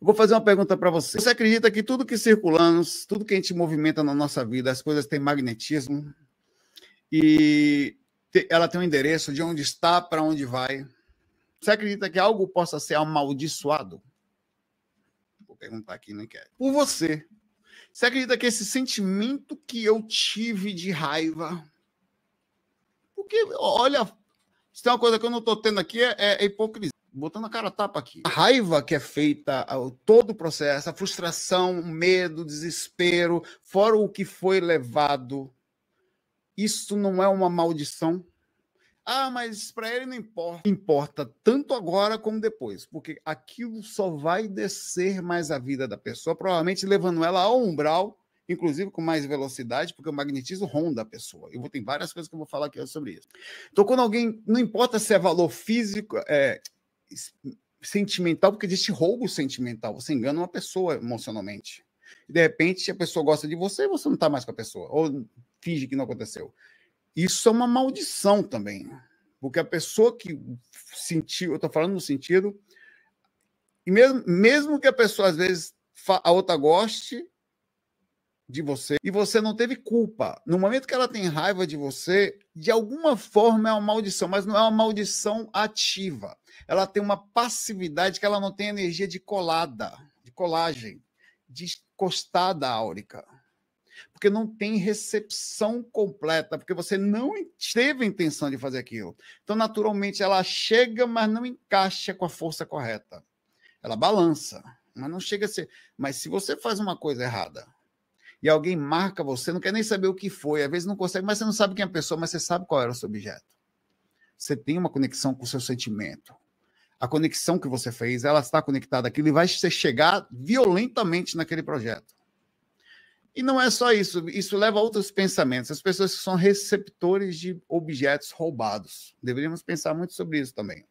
Vou fazer uma pergunta para você. Você acredita que tudo que circulamos, tudo que a gente movimenta na nossa vida, as coisas têm magnetismo e ela tem um endereço de onde está para onde vai? Você acredita que algo possa ser amaldiçoado? Vou perguntar aqui não quer. Por você. Você acredita que esse sentimento que eu tive de raiva? Porque, olha, se tem é uma coisa que eu não estou tendo aqui é, é hipocrisia botando a cara a tapa aqui. A raiva que é feita ao todo o processo, a frustração, o medo, o desespero, fora o que foi levado, isso não é uma maldição? Ah, mas para ele não importa. Importa tanto agora como depois, porque aquilo só vai descer mais a vida da pessoa, provavelmente levando ela ao umbral, inclusive com mais velocidade, porque o magnetismo ronda a pessoa. Eu vou ter várias coisas que eu vou falar aqui sobre isso. Então, quando alguém, não importa se é valor físico, é, sentimental, porque existe roubo sentimental. Você engana uma pessoa emocionalmente. E de repente a pessoa gosta de você e você não está mais com a pessoa, ou finge que não aconteceu. Isso é uma maldição também. Porque a pessoa que sentiu, eu estou falando no sentido, e mesmo, mesmo que a pessoa às vezes a outra goste, de você e você não teve culpa. No momento que ela tem raiva de você, de alguma forma é uma maldição, mas não é uma maldição ativa. Ela tem uma passividade que ela não tem energia de colada, de colagem, de costada áurica. Porque não tem recepção completa, porque você não teve intenção de fazer aquilo. Então, naturalmente, ela chega, mas não encaixa com a força correta. Ela balança, mas não chega a ser. Mas se você faz uma coisa errada, e alguém marca você, não quer nem saber o que foi, às vezes não consegue, mas você não sabe quem é a pessoa, mas você sabe qual era o seu objeto. Você tem uma conexão com o seu sentimento. A conexão que você fez, ela está conectada àquilo e vai chegar violentamente naquele projeto. E não é só isso, isso leva a outros pensamentos. As pessoas que são receptores de objetos roubados. Deveríamos pensar muito sobre isso também.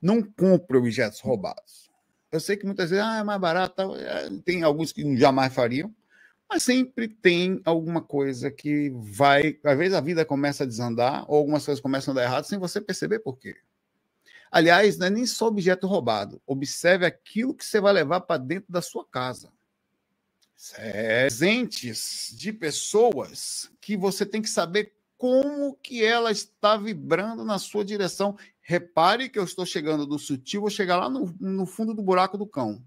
Não compre objetos roubados. Eu sei que muitas vezes ah, é mais barato, é, tem alguns que jamais fariam, mas sempre tem alguma coisa que vai. Às vezes a vida começa a desandar, ou algumas coisas começam a dar errado sem você perceber por quê. Aliás, não é nem só objeto roubado. Observe aquilo que você vai levar para dentro da sua casa. Presentes de pessoas que você tem que saber como que ela está vibrando na sua direção Repare que eu estou chegando do sutil, vou chegar lá no, no fundo do buraco do cão.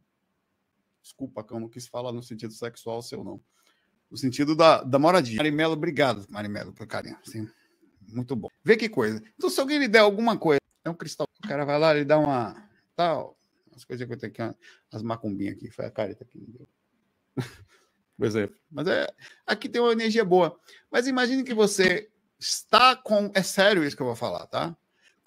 Desculpa, cão, não quis falar no sentido sexual seu, não. No sentido da, da moradia. Marimelo, obrigado, Marimelo, por carinho. Sim, muito bom. Vê que coisa. Então, se alguém lhe der alguma coisa, é um cristal. O cara vai lá, ele dá uma. Tal. As coisas que eu tenho aqui, as macumbinhas aqui. Foi a careta que me deu. por exemplo. Mas é, aqui tem uma energia boa. Mas imagine que você está com. É sério isso que eu vou falar, tá?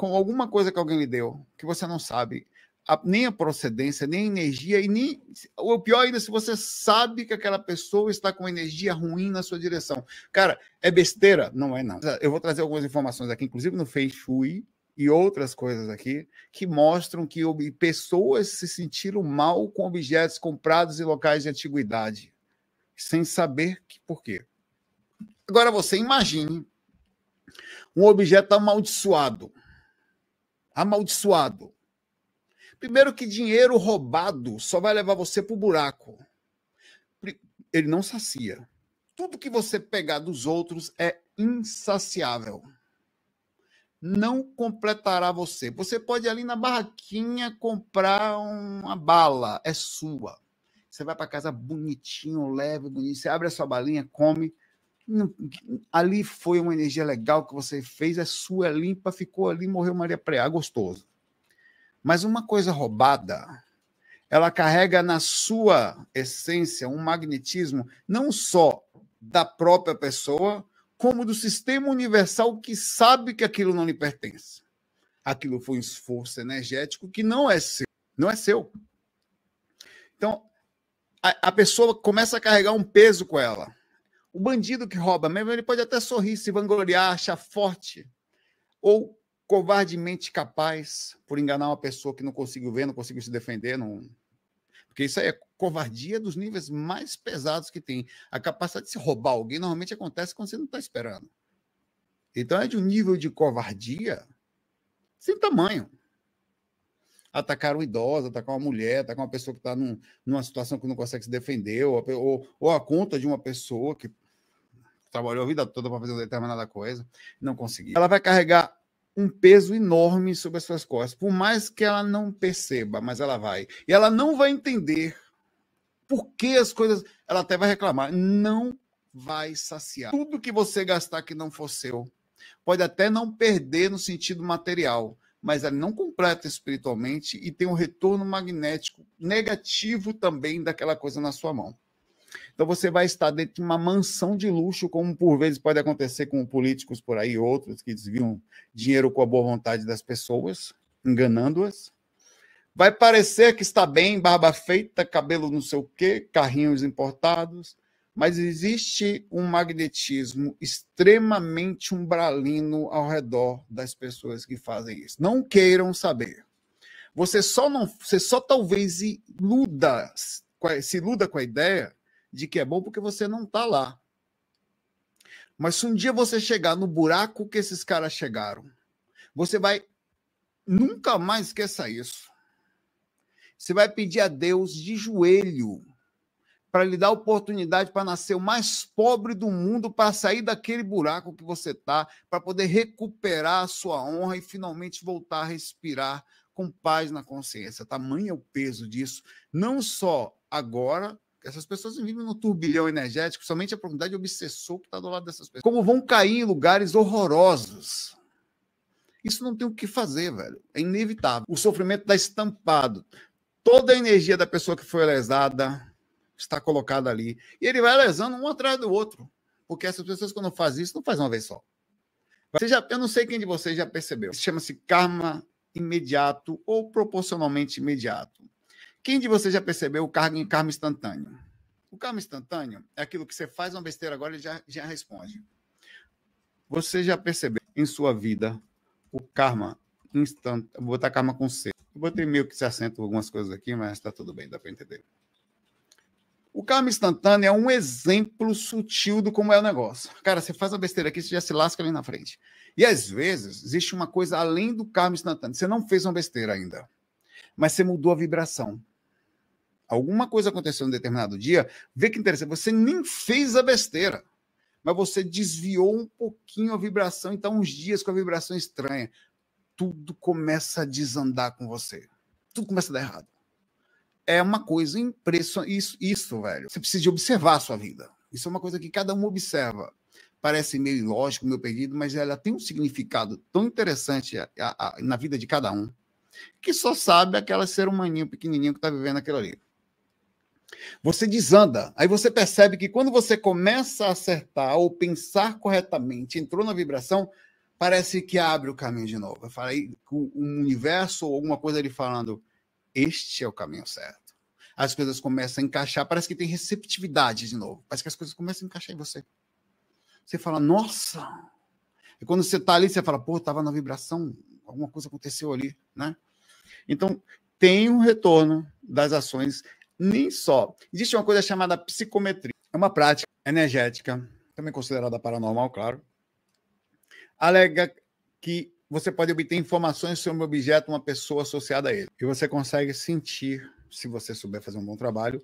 com alguma coisa que alguém lhe deu, que você não sabe, a, nem a procedência, nem a energia, e nem. O pior ainda, se você sabe que aquela pessoa está com energia ruim na sua direção. Cara, é besteira? Não é não Eu vou trazer algumas informações aqui, inclusive no Fei Shui e outras coisas aqui, que mostram que pessoas se sentiram mal com objetos comprados em locais de antiguidade, sem saber que, por quê. Agora você imagine um objeto amaldiçoado amaldiçoado. Primeiro que dinheiro roubado só vai levar você para o buraco. Ele não sacia. Tudo que você pegar dos outros é insaciável. Não completará você. Você pode ir ali na barraquinha comprar uma bala, é sua. Você vai para casa bonitinho, leve, bonito. Você abre a sua balinha, come, ali foi uma energia legal que você fez, a é sua é limpa, ficou ali, morreu Maria Preá, gostoso. Mas uma coisa roubada, ela carrega na sua essência um magnetismo não só da própria pessoa, como do sistema universal que sabe que aquilo não lhe pertence. Aquilo foi um esforço energético que não é seu, não é seu. Então, a, a pessoa começa a carregar um peso com ela o bandido que rouba mesmo, ele pode até sorrir, se vangloriar, achar forte. Ou covardemente capaz por enganar uma pessoa que não conseguiu ver, não conseguiu se defender. Não... Porque isso aí é covardia dos níveis mais pesados que tem. A capacidade de se roubar alguém normalmente acontece quando você não está esperando. Então é de um nível de covardia sem tamanho. Atacar um idoso, atacar uma mulher, atacar uma pessoa que está num, numa situação que não consegue se defender, ou, ou, ou a conta de uma pessoa que trabalhou a vida toda para fazer uma determinada coisa, não conseguiu. Ela vai carregar um peso enorme sobre as suas costas, por mais que ela não perceba, mas ela vai. E ela não vai entender por que as coisas. Ela até vai reclamar. Não vai saciar. Tudo que você gastar que não for seu, pode até não perder no sentido material, mas ela não completa espiritualmente e tem um retorno magnético negativo também daquela coisa na sua mão. Então você vai estar dentro de uma mansão de luxo, como por vezes pode acontecer com políticos por aí, outros que desviam dinheiro com a boa vontade das pessoas, enganando-as. Vai parecer que está bem, barba feita, cabelo não sei o quê, carrinhos importados, mas existe um magnetismo extremamente umbralino ao redor das pessoas que fazem isso. Não queiram saber. Você só não, você só talvez iluda, se iluda com a ideia de que é bom porque você não está lá. Mas se um dia você chegar no buraco que esses caras chegaram, você vai nunca mais esqueça isso. Você vai pedir a Deus de joelho para lhe dar oportunidade para nascer o mais pobre do mundo, para sair daquele buraco que você está, para poder recuperar a sua honra e finalmente voltar a respirar com paz na consciência. Tamanho é o peso disso, não só agora, essas pessoas vivem num turbilhão energético, somente a profundidade de obsessor que está do lado dessas pessoas. Como vão cair em lugares horrorosos. Isso não tem o que fazer, velho. É inevitável. O sofrimento está estampado. Toda a energia da pessoa que foi lesada está colocada ali. E ele vai lesando um atrás do outro. Porque essas pessoas, quando fazem isso, não fazem uma vez só. Você já, eu não sei quem de vocês já percebeu. Chama-se karma imediato ou proporcionalmente imediato. Quem de vocês já percebeu o cargo em karma instantâneo? O karma instantâneo é aquilo que você faz uma besteira agora e já, já responde. Você já percebeu em sua vida o karma instantâneo? Vou botar karma com C. Eu botei meio que se assento algumas coisas aqui, mas está tudo bem, dá para entender. O karma instantâneo é um exemplo sutil do como é o negócio. Cara, você faz uma besteira aqui, você já se lasca ali na frente. E às vezes existe uma coisa além do karma instantâneo. Você não fez uma besteira ainda, mas você mudou a vibração alguma coisa aconteceu em determinado dia, vê que interessante, você nem fez a besteira, mas você desviou um pouquinho a vibração e então, está uns dias com a vibração estranha. Tudo começa a desandar com você. Tudo começa a dar errado. É uma coisa impressionante. Isso, isso, velho. Você precisa observar a sua vida. Isso é uma coisa que cada um observa parece meio ilógico, meio perdido, mas ela tem um significado tão interessante a, a, a, na vida de cada um, que só sabe aquela ser humaninho pequenininho que está vivendo aquilo ali. Você desanda. Aí você percebe que quando você começa a acertar ou pensar corretamente, entrou na vibração, parece que abre o caminho de novo. Eu falei um universo ou alguma coisa ali falando: este é o caminho certo. As coisas começam a encaixar, parece que tem receptividade de novo. Parece que as coisas começam a encaixar em você. Você fala, nossa! E quando você está ali, você fala, pô, estava na vibração, alguma coisa aconteceu ali, né? Então, tem um retorno das ações nem só. Existe uma coisa chamada psicometria. É uma prática energética, também considerada paranormal, claro. Alega que você pode obter informações sobre um objeto, uma pessoa associada a ele. E você consegue sentir, se você souber fazer um bom trabalho,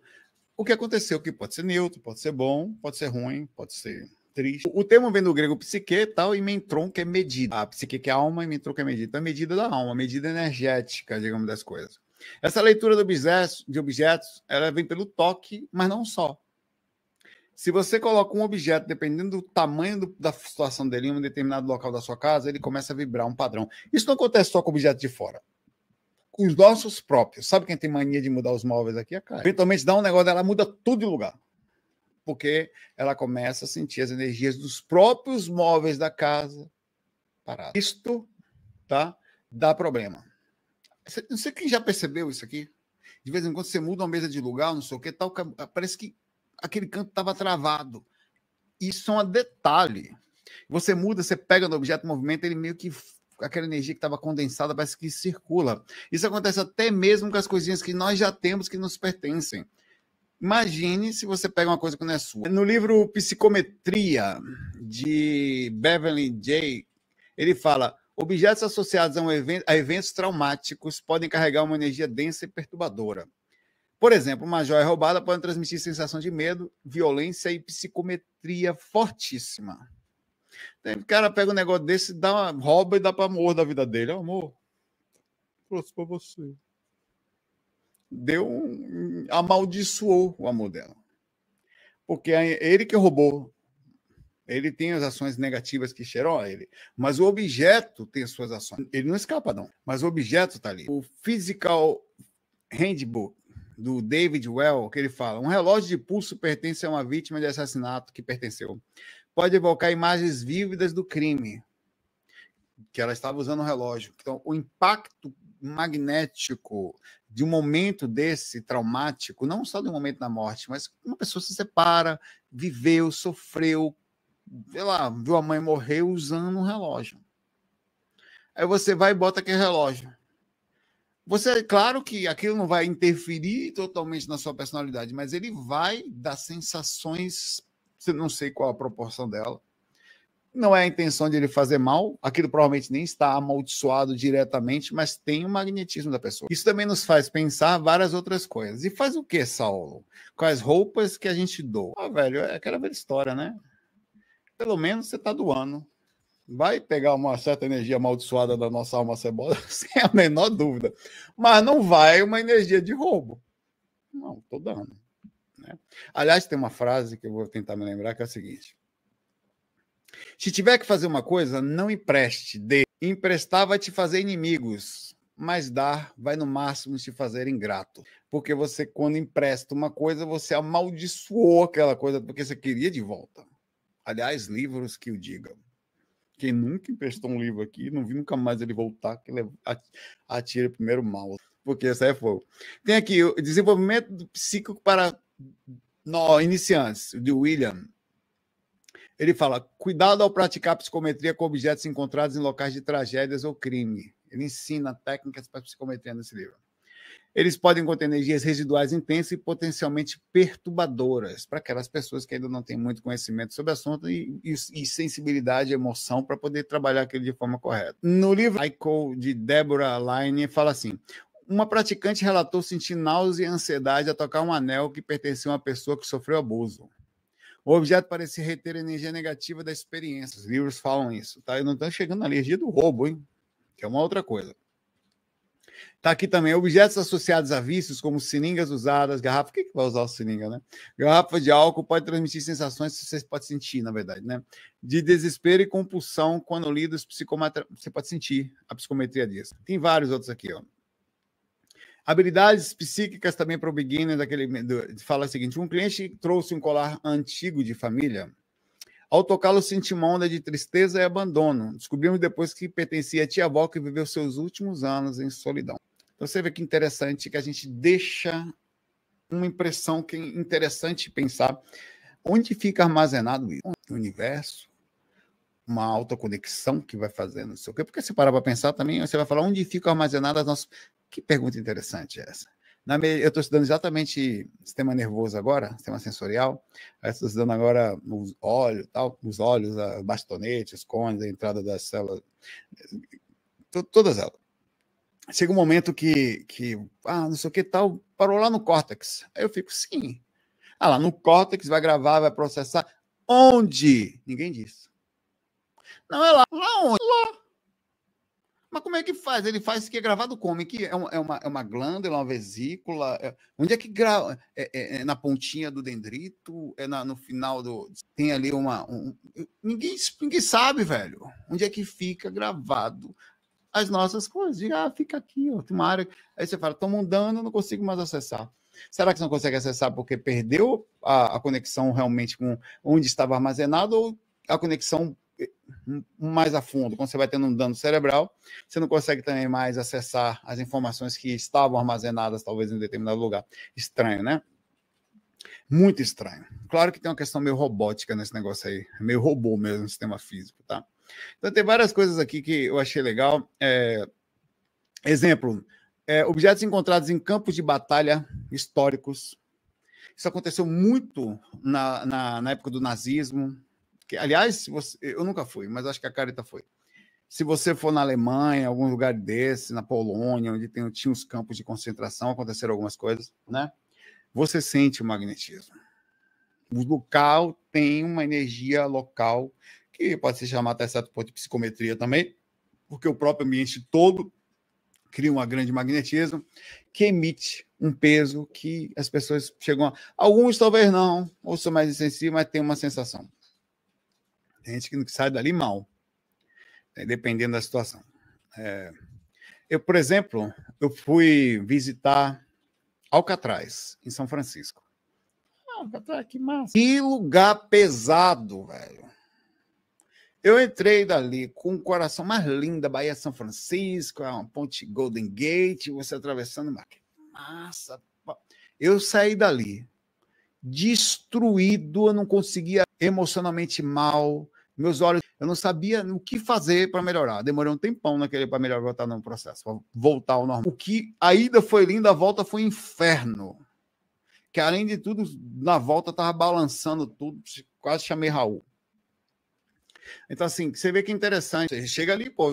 o que aconteceu, que pode ser neutro, pode ser bom, pode ser ruim, pode ser triste. O termo vem do grego psique tal, e mentron, que é medida. A psique que é alma e mentron, que é medida. Então, é medida da alma, medida energética, digamos, das coisas. Essa leitura de objetos, ela vem pelo toque, mas não só. Se você coloca um objeto, dependendo do tamanho do, da situação dele em um determinado local da sua casa, ele começa a vibrar um padrão. Isso não acontece só com objetos de fora. Com os nossos próprios. Sabe quem tem mania de mudar os móveis aqui? A cara. Eventualmente dá um negócio dela, muda tudo de lugar. Porque ela começa a sentir as energias dos próprios móveis da casa parada. Isto tá, dá problema. Não sei quem já percebeu isso aqui. De vez em quando você muda uma mesa de lugar, não sei o que, tal, ah, parece que aquele canto estava travado. Isso é um detalhe. Você muda, você pega no objeto, movimento, ele meio que aquela energia que estava condensada parece que circula. Isso acontece até mesmo com as coisinhas que nós já temos que nos pertencem. Imagine se você pega uma coisa que não é sua. No livro Psicometria de Beverly J, ele fala: Objetos associados a, um evento, a eventos traumáticos podem carregar uma energia densa e perturbadora. Por exemplo, uma joia roubada pode transmitir sensação de medo, violência e psicometria fortíssima. Tem então, cara pega um negócio desse, dá uma, rouba e dá para amor da vida dele. Oh, amor, trouxe para você. Deu um, amaldiçoou o amor dela. Porque ele que roubou ele tem as ações negativas que cheiram a ele. Mas o objeto tem as suas ações. Ele não escapa, não. Mas o objeto está ali. O Physical Handbook, do David Well, que ele fala: um relógio de pulso pertence a uma vítima de assassinato que pertenceu. Pode evocar imagens vívidas do crime, que ela estava usando o relógio. Então, o impacto magnético de um momento desse traumático, não só de um momento da morte, mas uma pessoa se separa, viveu, sofreu, sei lá, viu a mãe morrer usando um relógio. Aí você vai e bota aquele relógio. Você, claro que aquilo não vai interferir totalmente na sua personalidade, mas ele vai dar sensações, não sei qual a proporção dela. Não é a intenção de ele fazer mal, aquilo provavelmente nem está amaldiçoado diretamente, mas tem o magnetismo da pessoa. Isso também nos faz pensar várias outras coisas. E faz o que, Saulo? Com as roupas que a gente doa? Ah, velho, é aquela velha história, né? pelo menos você está doando. Vai pegar uma certa energia amaldiçoada da nossa alma cebola, sem a menor dúvida. Mas não vai uma energia de roubo. Não, estou dando. Né? Aliás, tem uma frase que eu vou tentar me lembrar que é a seguinte: Se tiver que fazer uma coisa, não empreste. Dê. Emprestar vai te fazer inimigos, mas dar vai no máximo te fazer ingrato. Porque você, quando empresta uma coisa, você amaldiçoou aquela coisa porque você queria de volta. Aliás, livros que o digam. Quem nunca emprestou um livro aqui, não vi nunca mais ele voltar, que ele atira primeiro mal. Porque isso é fogo. Tem aqui o desenvolvimento do psíquico para no, iniciantes, de William. Ele fala: cuidado ao praticar psicometria com objetos encontrados em locais de tragédias ou crime. Ele ensina técnicas para psicometria nesse livro. Eles podem conter energias residuais intensas e potencialmente perturbadoras para aquelas pessoas que ainda não têm muito conhecimento sobre o assunto e, e, e sensibilidade, emoção para poder trabalhar aquilo de forma correta. No livro ICO de Deborah Line fala assim: uma praticante relatou sentir náusea e ansiedade a tocar um anel que pertencia a uma pessoa que sofreu abuso. O objeto parecia reter energia negativa da experiência. Os livros falam isso, tá? Eu não estou chegando na alergia do roubo, hein? Que é uma outra coisa. Tá aqui também objetos associados a vícios, como seringas usadas, garrafa. O que vai usar o seringa, né? Garrafa de álcool pode transmitir sensações que você pode sentir, na verdade, né? De desespero e compulsão quando lidos os psicometria. Você pode sentir a psicometria disso. Tem vários outros aqui, ó. Habilidades psíquicas também para o beginner daquele. Do, fala o seguinte: um cliente trouxe um colar antigo de família. Ao tocá-lo, senti uma onda de tristeza e abandono. Descobrimos depois que pertencia à tia-avó que viveu seus últimos anos em solidão. Então você vê que interessante que a gente deixa uma impressão que é interessante pensar onde fica armazenado isso? O universo, uma alta conexão que vai fazendo, não sei o quê. Porque se parar para pensar também, você vai falar onde fica armazenado as nossas. Que pergunta interessante é essa. Na me... Eu estou estudando exatamente sistema nervoso agora, sistema sensorial. Estou estudando agora os olhos, tal, os olhos, bastonetes, os cones, a entrada das células, eh, todas elas chega um momento que, que ah, não sei o que tal, parou lá no córtex. Aí eu fico, sim. Ah, lá no córtex vai gravar, vai processar. Onde? Ninguém diz. Não, é lá. Lá onde? Lá. Mas como é que faz? Ele faz que é gravado como? Que é, um, é, uma, é uma glândula, uma vesícula? É... onde é que grava? É, é, é, na pontinha do dendrito? É na, no final do. Tem ali uma. Um... ninguém, ninguém sabe, velho. Onde é que fica gravado as nossas coisas. Diga, ah, fica aqui, ó, tem uma área. Aí você fala, toma um dano, não consigo mais acessar. Será que você não consegue acessar porque perdeu a, a conexão realmente com onde estava armazenado ou a conexão eh, hum, mais a fundo, quando você vai tendo um dano cerebral, você não consegue também mais acessar as informações que estavam armazenadas, talvez, em determinado lugar. Estranho, né? Muito estranho. Claro que tem uma questão meio robótica nesse negócio aí, meio robô mesmo, sistema físico, tá? Então, tem várias coisas aqui que eu achei legal. É, exemplo, é, objetos encontrados em campos de batalha históricos. Isso aconteceu muito na, na, na época do nazismo. Que, aliás, você, eu nunca fui, mas acho que a Carita foi. Se você for na Alemanha, algum lugar desse, na Polônia, onde tem, tinha os campos de concentração, aconteceram algumas coisas, né? Você sente o magnetismo. O local tem uma energia local que pode se chamar até certo ponto de psicometria também, porque o próprio ambiente todo cria um grande magnetismo que emite um peso que as pessoas chegam a. Alguns talvez não, ou são mais insensíveis, mas tem uma sensação. Tem gente que sai dali mal, né, dependendo da situação. É... Eu, por exemplo, eu fui visitar Alcatraz, em São Francisco. Alcatraz, que massa. Que lugar pesado, velho. Eu entrei dali com o coração mais lindo a Bahia São Francisco, é a ponte Golden Gate, você atravessando. Massa! Eu saí dali destruído, eu não conseguia emocionalmente mal, meus olhos, eu não sabia o que fazer para melhorar. Demorei um tempão naquele para melhorar, voltar no processo, para voltar ao normal. O que a ida foi linda, a volta foi inferno. Que além de tudo, na volta tava balançando tudo, quase chamei Raul. Então, assim, você vê que é interessante. Você chega ali, pô,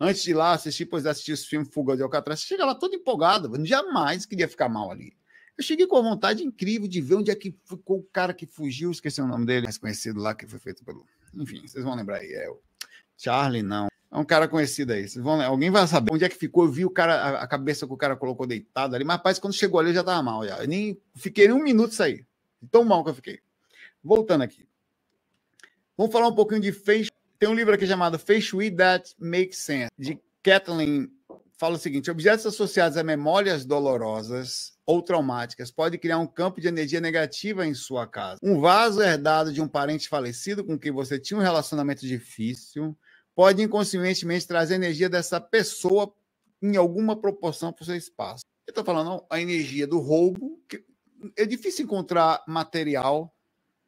antes de ir lá assistir, depois de assistir esse filme Fuga de Alcatraz, você chega lá todo empolgado, jamais queria ficar mal ali. Eu cheguei com a vontade incrível de ver onde é que ficou o cara que fugiu, esqueci o nome dele, mais conhecido lá, que foi feito pelo. Enfim, vocês vão lembrar aí. É o Charlie, não. É um cara conhecido aí. Vocês vão... Alguém vai saber onde é que ficou. Eu vi o cara, a cabeça que o cara colocou deitado ali, mas rapaz, quando chegou ali eu já tava mal. Já. Eu nem fiquei nem um minuto sair. Tão mal que eu fiquei. Voltando aqui. Vamos falar um pouquinho de Fei. Tem um livro aqui chamado Fei Shui That Makes Sense, de Kathleen. Fala o seguinte: objetos associados a memórias dolorosas ou traumáticas podem criar um campo de energia negativa em sua casa. Um vaso herdado de um parente falecido com quem você tinha um relacionamento difícil pode inconscientemente trazer a energia dessa pessoa em alguma proporção para o seu espaço. Eu estou falando a energia do roubo. é difícil encontrar material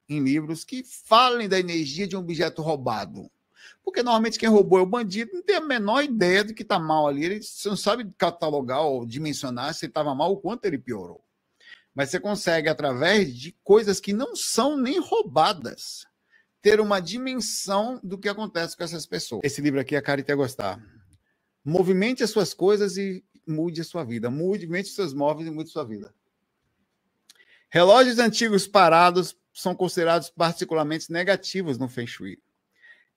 em livros que falem da energia de um objeto roubado. Porque normalmente quem roubou é o bandido, não tem a menor ideia do que está mal ali. Ele não sabe catalogar ou dimensionar se estava mal ou quanto ele piorou. Mas você consegue, através de coisas que não são nem roubadas, ter uma dimensão do que acontece com essas pessoas. Esse livro aqui, a Cari até gostar. Movimente as suas coisas e mude a sua vida. Movimente os seus móveis e mude a sua vida. Relógios antigos parados são considerados particularmente negativos no Feng Shui.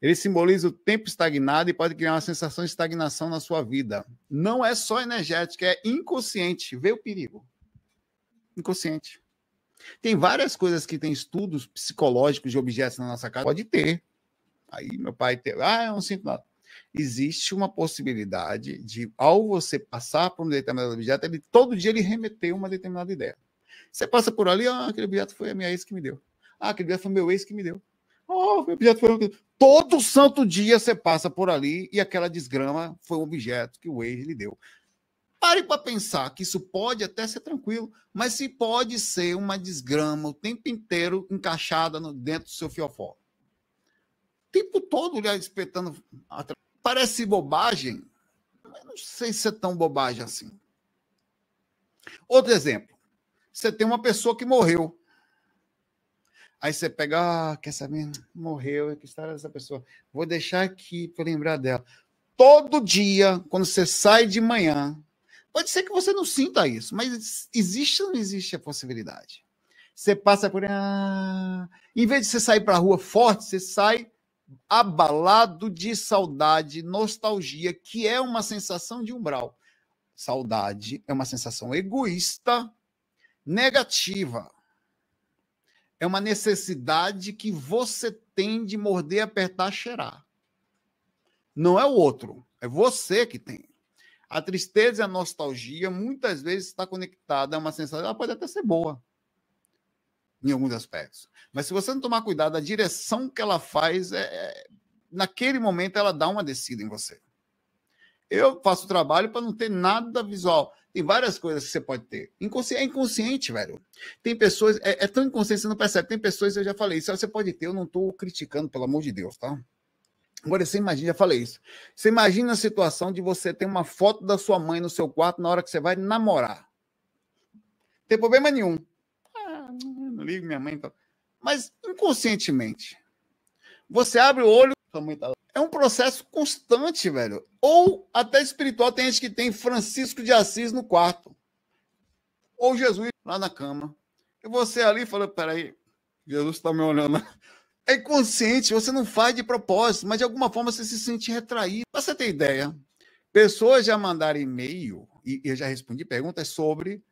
Ele simboliza o tempo estagnado e pode criar uma sensação de estagnação na sua vida. Não é só energética, é inconsciente. Vê o perigo. Inconsciente. Tem várias coisas que tem estudos psicológicos de objetos na nossa casa. Pode ter. Aí meu pai teve. Ah, eu não sinto nada. Existe uma possibilidade de, ao você passar por um determinado objeto, ele, todo dia ele remeter uma determinada ideia. Você passa por ali, ah, aquele objeto foi a minha ex que me deu. Ah, aquele objeto foi meu ex que me deu. Oh, meu objeto foi. Todo santo dia você passa por ali e aquela desgrama foi um objeto que o ex lhe deu. Pare para pensar que isso pode até ser tranquilo, mas se pode ser uma desgrama o tempo inteiro encaixada no, dentro do seu fiofó. O tempo todo lhe espetando. Parece bobagem, mas não sei se é tão bobagem assim. Outro exemplo. Você tem uma pessoa que morreu. Aí você pega, ah, quer saber? Morreu, que história dessa pessoa. Vou deixar aqui para lembrar dela. Todo dia, quando você sai de manhã, pode ser que você não sinta isso, mas existe ou não existe a possibilidade? Você passa por. Ah, em vez de você sair para a rua forte, você sai abalado de saudade, nostalgia, que é uma sensação de umbral. Saudade é uma sensação egoísta, negativa é uma necessidade que você tem de morder, apertar, cheirar. Não é o outro, é você que tem. A tristeza e a nostalgia muitas vezes está conectada a uma sensação, ela pode até ser boa, em alguns aspectos. Mas se você não tomar cuidado, a direção que ela faz, é, é naquele momento ela dá uma descida em você. Eu faço trabalho para não ter nada visual. Tem várias coisas que você pode ter. Inconsci... É inconsciente, velho. Tem pessoas. É, é, tão inconsciente, você não percebe. Tem pessoas, eu já falei isso, você pode ter, eu não estou criticando, pelo amor de Deus, tá? Agora, você imagina, já falei isso. Você imagina a situação de você ter uma foto da sua mãe no seu quarto na hora que você vai namorar. tem problema nenhum. Ah, não ligo minha mãe. Então. Mas inconscientemente. Você abre o olho. Sua mãe tá lá é um processo constante, velho. Ou até espiritual, tem gente que tem Francisco de Assis no quarto. Ou Jesus lá na cama. E você ali fala, peraí, Jesus está me olhando. É inconsciente, você não faz de propósito, mas de alguma forma você se sente retraído. Pra você ter ideia, pessoas já mandaram e-mail, e eu já respondi perguntas sobre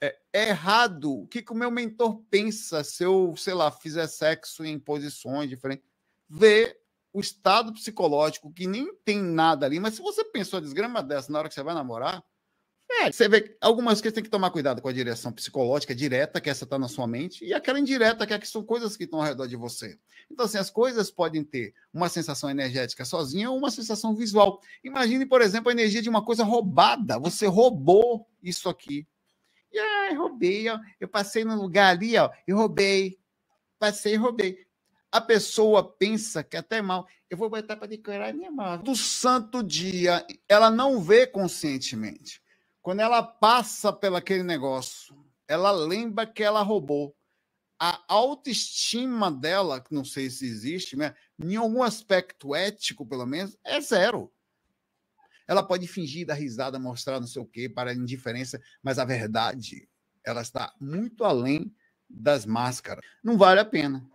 é, errado, o que, que o meu mentor pensa se eu, sei lá, fizer sexo em posições diferentes. Vê o estado psicológico, que nem tem nada ali, mas se você pensou a desgrama dessa na hora que você vai namorar, é, você vê algumas coisas tem que tomar cuidado com a direção psicológica direta, que essa está na sua mente, e aquela indireta, que, é que são coisas que estão ao redor de você. Então, assim, as coisas podem ter uma sensação energética sozinha ou uma sensação visual. Imagine, por exemplo, a energia de uma coisa roubada. Você roubou isso aqui. E aí, roubei, ó. eu passei no lugar ali, ó, e roubei. Passei e roubei. A pessoa pensa que é até mal, eu vou botar para decorar minha mala. Do santo dia, ela não vê conscientemente. Quando ela passa pelo aquele negócio, ela lembra que ela roubou. A autoestima dela, que não sei se existe, né? em algum aspecto ético, pelo menos, é zero. Ela pode fingir, dar risada, mostrar não sei o quê, para indiferença, mas a verdade, ela está muito além das máscaras. Não vale a pena.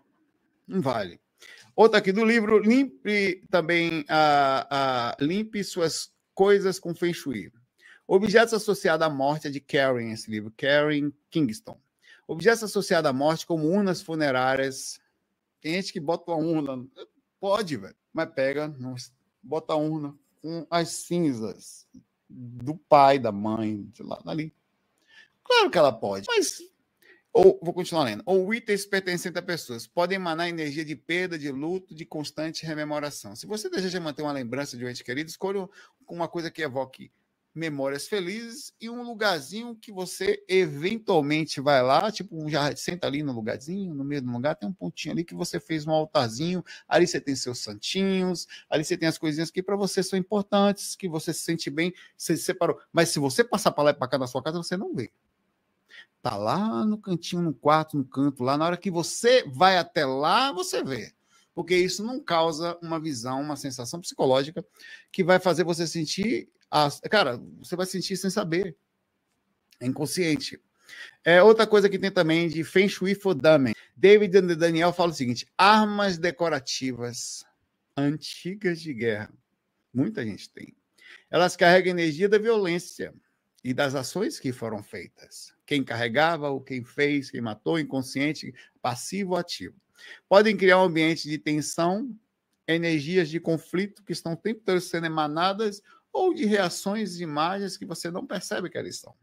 Não vale. Outra aqui do livro, limpe também a, a limpe suas coisas com feng shui. Objetos associados à morte é de Karen, esse livro, Karen Kingston. Objetos associados à morte, como urnas funerárias. Tem gente que bota uma urna. Pode, velho. Mas pega, bota a urna com as cinzas do pai, da mãe, sei lá, ali. Claro que ela pode, mas ou, vou continuar lendo. Ou itens pertencentes a pessoas podem emanar energia de perda, de luto, de constante rememoração. Se você deseja manter uma lembrança de um ente querido, escolha uma coisa que evoque memórias felizes e um lugarzinho que você eventualmente vai lá, tipo, um já senta ali no lugarzinho, no meio do lugar, tem um pontinho ali que você fez um altarzinho, ali você tem seus santinhos, ali você tem as coisinhas que para você são importantes, que você se sente bem, você se separou. Mas se você passar para lá e para cá na sua casa, você não vê. Tá lá no cantinho, no quarto, no canto, lá. Na hora que você vai até lá, você vê. Porque isso não causa uma visão, uma sensação psicológica que vai fazer você sentir. A... Cara, você vai sentir sem saber. É inconsciente. É, outra coisa que tem também de Feng Shui for Dummy. David e Daniel fala o seguinte: armas decorativas antigas de guerra. Muita gente tem. Elas carregam energia da violência e das ações que foram feitas quem carregava, ou quem fez, quem matou, inconsciente, passivo ou ativo. Podem criar um ambiente de tensão, energias de conflito que estão o tempo todo sendo emanadas, ou de reações de imagens que você não percebe que elas estão.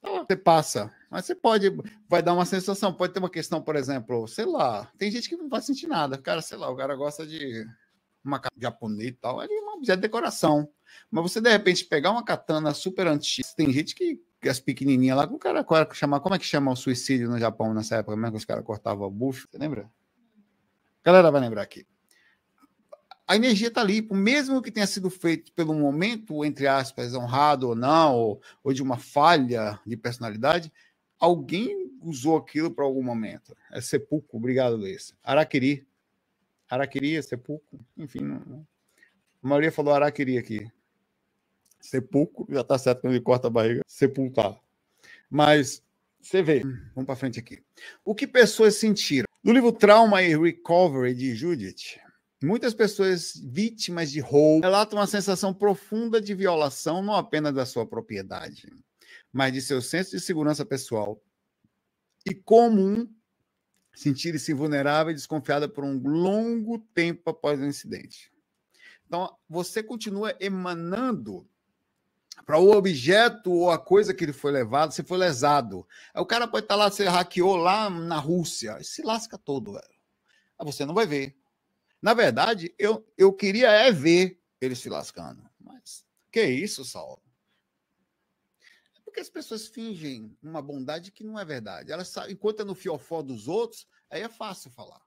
Tá você passa, mas você pode, vai dar uma sensação. Pode ter uma questão, por exemplo, sei lá, tem gente que não vai sentir nada. Cara, sei lá, o cara gosta de uma japonês e tal, ele é um objeto de é decoração. Mas você, de repente, pegar uma katana super antiga, tem gente que as pequenininhas lá, o cara agora como é que chama o suicídio no Japão nessa época mesmo que os caras cortavam o bucho, você lembra? A galera vai lembrar aqui. A energia está ali, mesmo que tenha sido feito pelo momento, entre aspas, honrado ou não, ou, ou de uma falha de personalidade, alguém usou aquilo para algum momento. É sepulcro, obrigado, Luiz. Araquiri. Araquiri, é sepulcro, enfim. Não, não. A maioria falou araquiri aqui sepulcro, já tá certo quando ele corta a barriga, sepultar. Mas você vê, vamos para frente aqui. O que pessoas sentiram? No livro Trauma e Recovery de Judith, muitas pessoas vítimas de roubo relatam uma sensação profunda de violação não apenas da sua propriedade, mas de seu senso de segurança pessoal. E comum sentir-se vulnerável e desconfiada por um longo tempo após o incidente. Então, você continua emanando para o objeto ou a coisa que ele foi levado, você foi lesado. Aí o cara pode estar tá lá, você hackeou lá na Rússia, se lasca todo, velho. Aí você não vai ver. Na verdade, eu, eu queria é ver ele se lascando. Mas que isso, Saulo? É porque as pessoas fingem uma bondade que não é verdade. Elas enquanto é no fiofó dos outros, aí é fácil falar.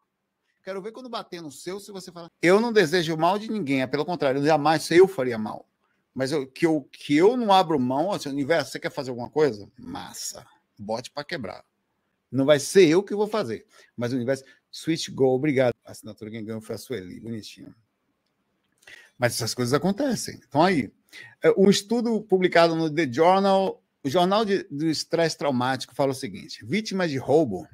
Quero ver quando bater no seu, se você falar. Eu não desejo mal de ninguém, é pelo contrário, jamais eu faria mal mas eu, que, eu, que eu não abro mão, assim, universo, você quer fazer alguma coisa? Massa, bote para quebrar. Não vai ser eu que vou fazer, mas o universo, Switch Go, obrigado. A assinatura quem ganhou foi a Sueli, bonitinho. Mas essas coisas acontecem. Então aí, eh, um estudo publicado no The Journal, o Jornal de, do Estresse Traumático fala o seguinte: vítimas de roubo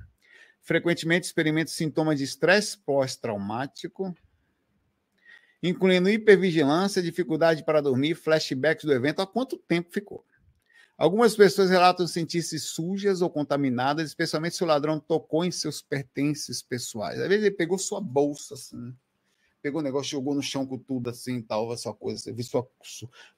frequentemente experimentam sintomas de estresse pós-traumático incluindo hipervigilância, dificuldade para dormir, flashbacks do evento, há quanto tempo ficou. Algumas pessoas relatam sentir-se sujas ou contaminadas, especialmente se o ladrão tocou em seus pertences pessoais. Às vezes ele pegou sua bolsa, assim, pegou o negócio, jogou no chão com tudo, assim, tal, sua coisa, você viu sua,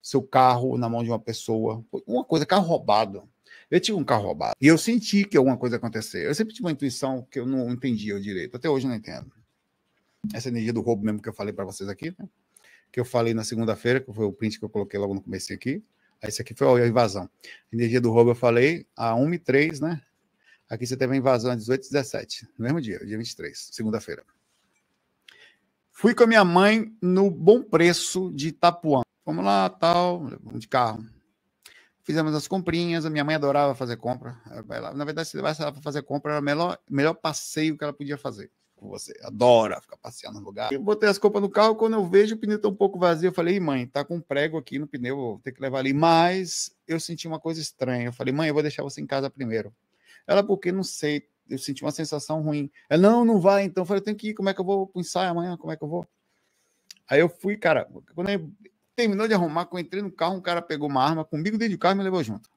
seu carro na mão de uma pessoa, uma coisa, carro roubado. Eu tive um carro roubado e eu senti que alguma coisa aconteceu. Eu sempre tive uma intuição que eu não entendia direito, até hoje eu não entendo essa energia do roubo mesmo que eu falei para vocês aqui, né? que eu falei na segunda-feira, que foi o print que eu coloquei logo no começo aqui. Esse aqui foi a invasão. Energia do roubo eu falei a 1 e 3, né? Aqui você teve a invasão às é 18 e 17, no mesmo dia, dia 23, segunda-feira. Fui com a minha mãe no Bom Preço de Itapuã. Vamos lá, tal, de carro. Fizemos as comprinhas, a minha mãe adorava fazer compra. Ela, na verdade, se levasse ela para fazer compra, era o melhor, melhor passeio que ela podia fazer você adora ficar passeando no lugar. Eu botei as copas no carro, quando eu vejo o pneu tá um pouco vazio, eu falei, mãe, tá com um prego aqui no pneu, vou ter que levar ali. Mas eu senti uma coisa estranha. Eu falei, mãe, eu vou deixar você em casa primeiro. Ela, porque não sei, eu senti uma sensação ruim. Ela, não, não vai então. Eu falei, eu tenho que ir, como é que eu vou pro ensaio amanhã? Como é que eu vou? Aí eu fui, cara, quando eu terminou de arrumar, quando eu entrei no carro, um cara pegou uma arma comigo dentro do carro e me levou junto.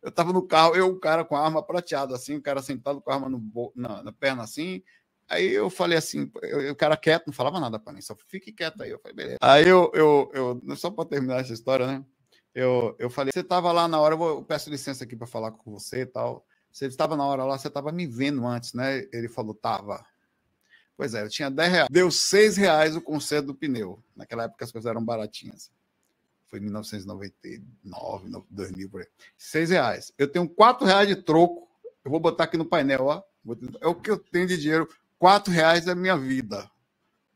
Eu tava no carro, eu, o cara com a arma prateada, assim, o cara sentado com a arma no, na, na perna assim. Aí eu falei assim, eu, o cara quieto, não falava nada para mim, só fique quieto aí. Eu falei, beleza. Aí eu, eu, eu só para terminar essa história, né? Eu, eu falei, você tava lá na hora, eu, vou, eu peço licença aqui para falar com você e tal. Você estava na hora lá, você estava me vendo antes, né? Ele falou, tava. Pois é, eu tinha 10 reais. Deu 6 reais o conserto do pneu. Naquela época as coisas eram baratinhas. Foi 1999, 2000, por aí. Seis reais. Eu tenho quatro reais de troco. Eu vou botar aqui no painel, ó. É o que eu tenho de dinheiro. Quatro reais da é minha vida.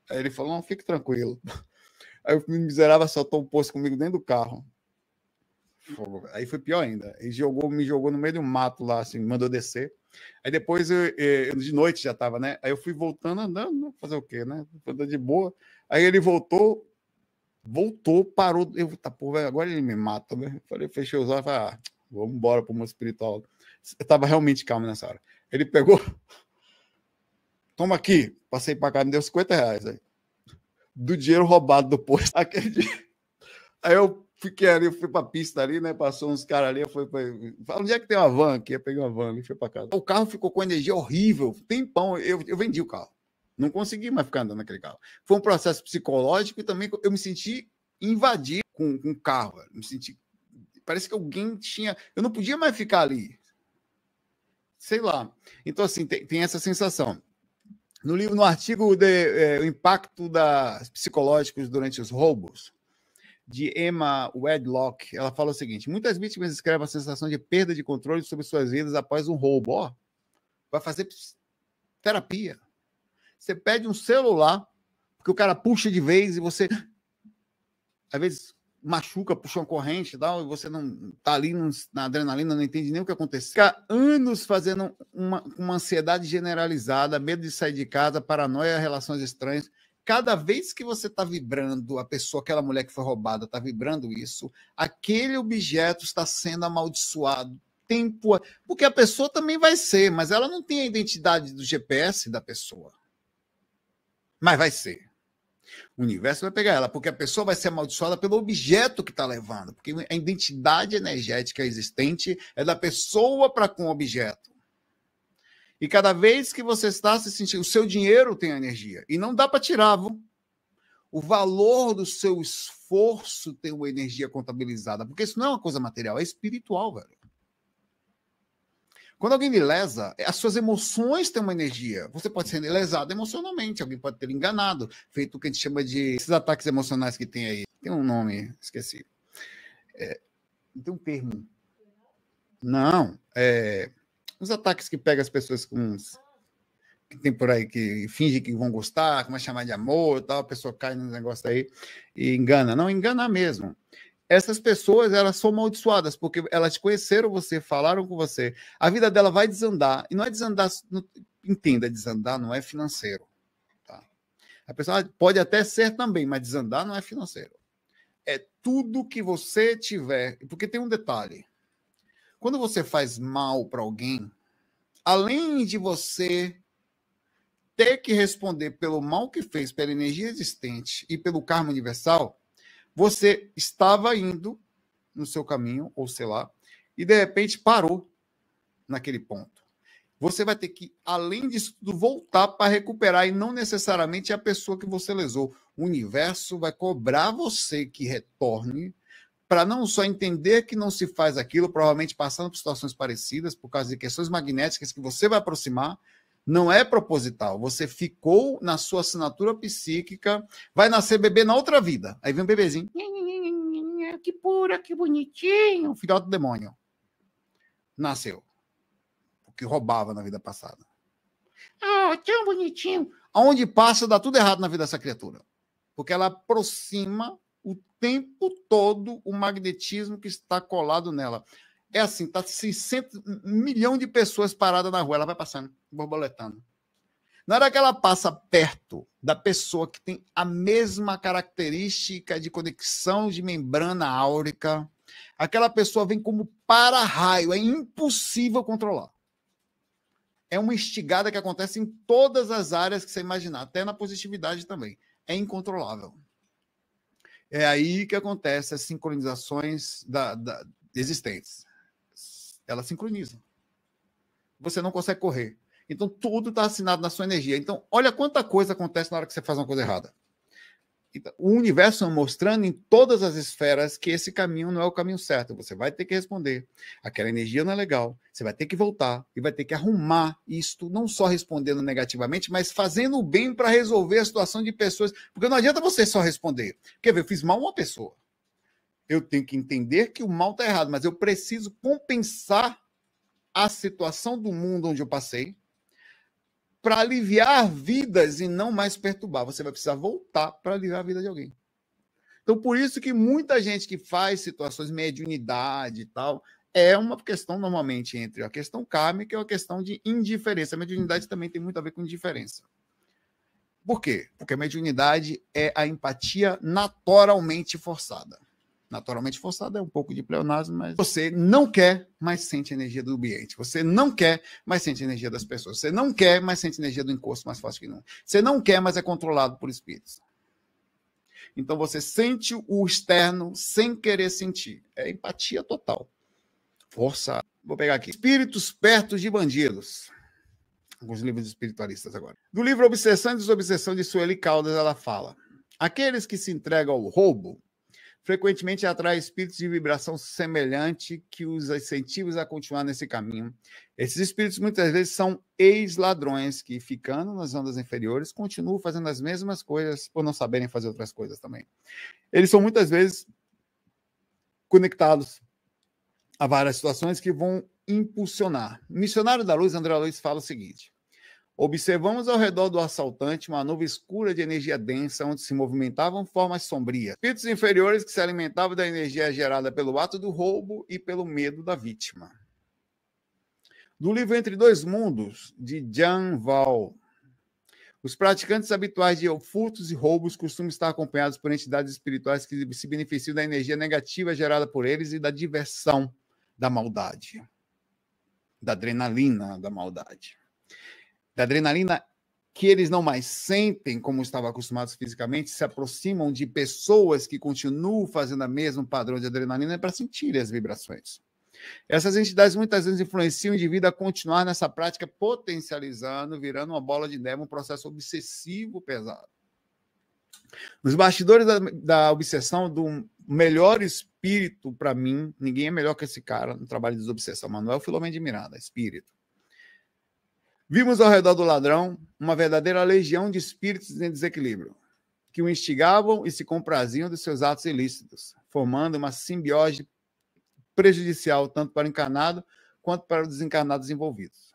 Aí ele falou, não, fique tranquilo. Aí o miserável soltou o um posto comigo dentro do carro. Aí foi pior ainda. Ele jogou, me jogou no meio de um mato lá, assim, mandou descer. Aí depois, eu, eh, eu, de noite já tava, né? Aí eu fui voltando andando, né? fazer o quê, né? Andando de boa. Aí ele voltou, voltou, parou. Eu, tá, agora ele me mata, né? Falei, fechei os olhos, falei, ah, vamos embora pro mundo espiritual. Eu tava realmente calmo nessa hora. Ele pegou, toma aqui, passei pra cá, me deu 50 reais. Aí. Do dinheiro roubado do posto. Aquele dia. Aí eu fiquei ali, fui pra pista ali, né? Passou uns caras ali, eu fui pra... Falei, onde é que tem uma van aqui? Eu peguei uma van ali, fui pra casa. O carro ficou com energia horrível, tempão. Eu, eu vendi o carro. Não consegui mais ficar andando naquele carro. Foi um processo psicológico e também eu me senti invadido com, com o carro. Me senti. Parece que alguém tinha. Eu não podia mais ficar ali. Sei lá. Então, assim, tem, tem essa sensação. No livro, no artigo de, é, O Impacto das Psicológicos durante os Roubos, de Emma Wedlock, ela fala o seguinte: muitas vítimas escrevem a sensação de perda de controle sobre suas vidas após um roubo. Ó, vai fazer terapia. Você pede um celular, porque o cara puxa de vez e você. Às vezes machuca, puxa uma corrente e tal, e você não tá ali na adrenalina, não entende nem o que aconteceu. Fica anos fazendo uma, uma ansiedade generalizada, medo de sair de casa, paranoia, relações estranhas. Cada vez que você está vibrando, a pessoa, aquela mulher que foi roubada, está vibrando isso, aquele objeto está sendo amaldiçoado. Tempo. Porque a pessoa também vai ser, mas ela não tem a identidade do GPS da pessoa. Mas vai ser. O universo vai pegar ela, porque a pessoa vai ser amaldiçoada pelo objeto que está levando, porque a identidade energética existente é da pessoa para com o objeto. E cada vez que você está se sentindo, o seu dinheiro tem energia e não dá para tirar, viu? O valor do seu esforço tem uma energia contabilizada, porque isso não é uma coisa material, é espiritual, velho. Quando alguém me lesa, é, as suas emoções têm uma energia. Você pode ser lesado emocionalmente, alguém pode ter enganado, feito o que a gente chama de esses ataques emocionais que tem aí. Tem um nome, esqueci. É, tem um termo. Não, é, os ataques que pegam as pessoas com uns, que tem por aí que finge que vão gostar, como a chamar de amor, tal, a pessoa cai no negócio aí e engana. Não engana mesmo essas pessoas elas são amaldiçoadas porque elas conheceram você, falaram com você. A vida dela vai desandar e não é desandar, não, entenda, desandar não é financeiro. Tá? A pessoa pode até ser também, mas desandar não é financeiro. É tudo que você tiver, porque tem um detalhe. Quando você faz mal para alguém, além de você ter que responder pelo mal que fez, pela energia existente e pelo karma universal, você estava indo no seu caminho, ou sei lá, e de repente parou naquele ponto. Você vai ter que, além disso tudo, voltar para recuperar e não necessariamente é a pessoa que você lesou. O universo vai cobrar você que retorne para não só entender que não se faz aquilo, provavelmente passando por situações parecidas, por causa de questões magnéticas que você vai aproximar, não é proposital. Você ficou na sua assinatura psíquica, vai nascer bebê na outra vida. Aí vem um bebezinho. Que pura, que bonitinho. Filhote do demônio. Nasceu. O que roubava na vida passada. Ah, tão bonitinho. Aonde passa, dá tudo errado na vida dessa criatura. Porque ela aproxima o tempo todo o magnetismo que está colado nela. É assim, tá 600, um milhão de pessoas paradas na rua, ela vai passando, borboletando. Na hora que ela passa perto da pessoa que tem a mesma característica de conexão de membrana áurica, aquela pessoa vem como para-raio, é impossível controlar. É uma instigada que acontece em todas as áreas que você imaginar, até na positividade também. É incontrolável. É aí que acontecem as sincronizações da, da, existentes. Ela sincroniza. Você não consegue correr. Então, tudo está assinado na sua energia. Então, olha quanta coisa acontece na hora que você faz uma coisa errada. Então, o universo mostrando em todas as esferas que esse caminho não é o caminho certo. Você vai ter que responder. Aquela energia não é legal. Você vai ter que voltar e vai ter que arrumar isto, não só respondendo negativamente, mas fazendo o bem para resolver a situação de pessoas. Porque não adianta você só responder. Quer ver? Eu fiz mal uma pessoa. Eu tenho que entender que o mal está errado, mas eu preciso compensar a situação do mundo onde eu passei para aliviar vidas e não mais perturbar. Você vai precisar voltar para aliviar a vida de alguém. Então, por isso que muita gente que faz situações mediunidade e tal, é uma questão normalmente entre a questão kármica e a questão de indiferença. A mediunidade também tem muito a ver com indiferença. Por quê? Porque a mediunidade é a empatia naturalmente forçada naturalmente forçada, é um pouco de pleonasmo, mas você não quer, mas sente a energia do ambiente. Você não quer, mas sente a energia das pessoas. Você não quer, mas sente a energia do encosto mais fácil que não. Você não quer, mas é controlado por espíritos. Então você sente o externo sem querer sentir. É empatia total. Força. Vou pegar aqui. Espíritos perto de bandidos. Alguns livros espiritualistas agora. Do livro Obsessão e Desobsessão de Sueli Caldas, ela fala: Aqueles que se entregam ao roubo frequentemente atrai espíritos de vibração semelhante que os incentivos a continuar nesse caminho. Esses espíritos muitas vezes são ex-ladrões que, ficando nas ondas inferiores, continuam fazendo as mesmas coisas por não saberem fazer outras coisas também. Eles são muitas vezes conectados a várias situações que vão impulsionar. O missionário da Luz, André Luiz, fala o seguinte: Observamos ao redor do assaltante uma nuvem escura de energia densa onde se movimentavam formas sombrias, espíritos inferiores que se alimentavam da energia gerada pelo ato do roubo e pelo medo da vítima. Do livro Entre Dois Mundos, de Jan Val, os praticantes habituais de furtos e roubos costumam estar acompanhados por entidades espirituais que se beneficiam da energia negativa gerada por eles e da diversão da maldade, da adrenalina da maldade da adrenalina que eles não mais sentem como estavam acostumados fisicamente, se aproximam de pessoas que continuam fazendo o mesmo padrão de adrenalina para sentir as vibrações. Essas entidades muitas vezes influenciam o indivíduo a continuar nessa prática, potencializando, virando uma bola de neve, um processo obsessivo pesado. Nos bastidores da, da obsessão, do melhor espírito para mim, ninguém é melhor que esse cara no trabalho de desobsessão, Manuel Filomeno de Miranda, espírito Vimos ao redor do ladrão uma verdadeira legião de espíritos em desequilíbrio, que o instigavam e se compraziam de seus atos ilícitos, formando uma simbiose prejudicial tanto para o encarnado quanto para os desencarnados envolvidos.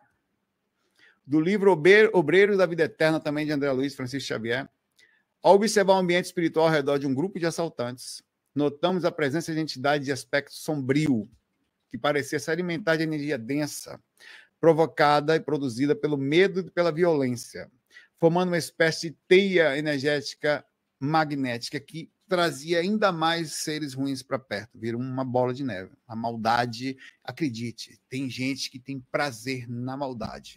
Do livro Obreiro da Vida Eterna, também de André Luiz Francisco Xavier, ao observar o ambiente espiritual ao redor de um grupo de assaltantes, notamos a presença de entidades de aspecto sombrio, que parecia se alimentar de energia densa, provocada e produzida pelo medo e pela violência, formando uma espécie de teia energética magnética que trazia ainda mais seres ruins para perto, vira uma bola de neve. A maldade, acredite, tem gente que tem prazer na maldade.